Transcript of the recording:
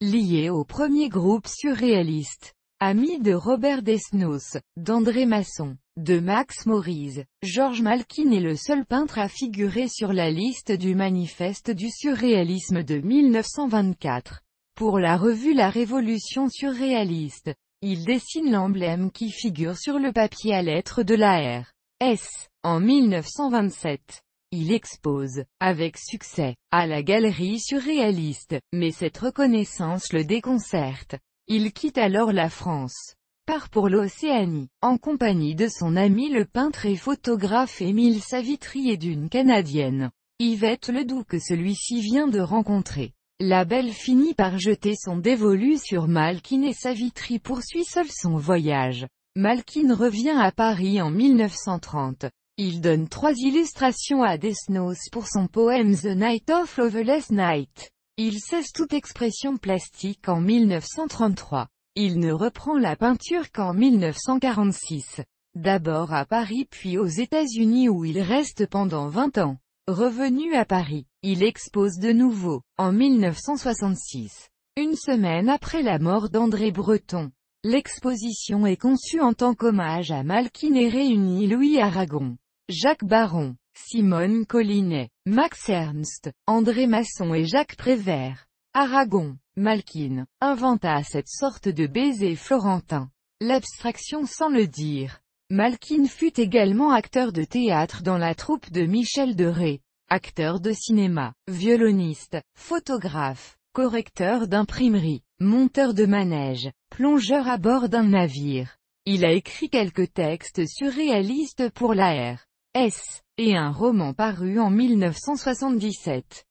lié au premier groupe surréaliste. Ami de Robert Desnos, d'André Masson, de Max Maurice, Georges Malkin est le seul peintre à figurer sur la liste du manifeste du surréalisme de 1924. Pour la revue La Révolution surréaliste, il dessine l'emblème qui figure sur le papier à lettres de la R. S. en 1927. Il expose, avec succès, à la galerie surréaliste, mais cette reconnaissance le déconcerte. Il quitte alors la France, part pour l'Océanie, en compagnie de son ami le peintre et photographe Émile Savitri et d'une Canadienne, Yvette Ledoux que celui-ci vient de rencontrer. La belle finit par jeter son dévolu sur Malkin et Savitri poursuit seul son voyage. Malkin revient à Paris en 1930, il donne trois illustrations à Desnos pour son poème The Night of Loveless Night. Il cesse toute expression plastique en 1933. Il ne reprend la peinture qu'en 1946. D'abord à Paris puis aux États-Unis où il reste pendant 20 ans. Revenu à Paris, il expose de nouveau, en 1966. Une semaine après la mort d'André Breton. L'exposition est conçue en tant qu'hommage à Malkin et réunit Louis Aragon. Jacques Baron, Simone Collinet, Max Ernst, André Masson et Jacques Prévert. Aragon, Malkin, inventa cette sorte de baiser florentin. L'abstraction sans le dire. Malkin fut également acteur de théâtre dans la troupe de Michel Ré. acteur de cinéma, violoniste, photographe, correcteur d'imprimerie, monteur de manège, plongeur à bord d'un navire. Il a écrit quelques textes surréalistes pour la S. et un roman paru en 1977.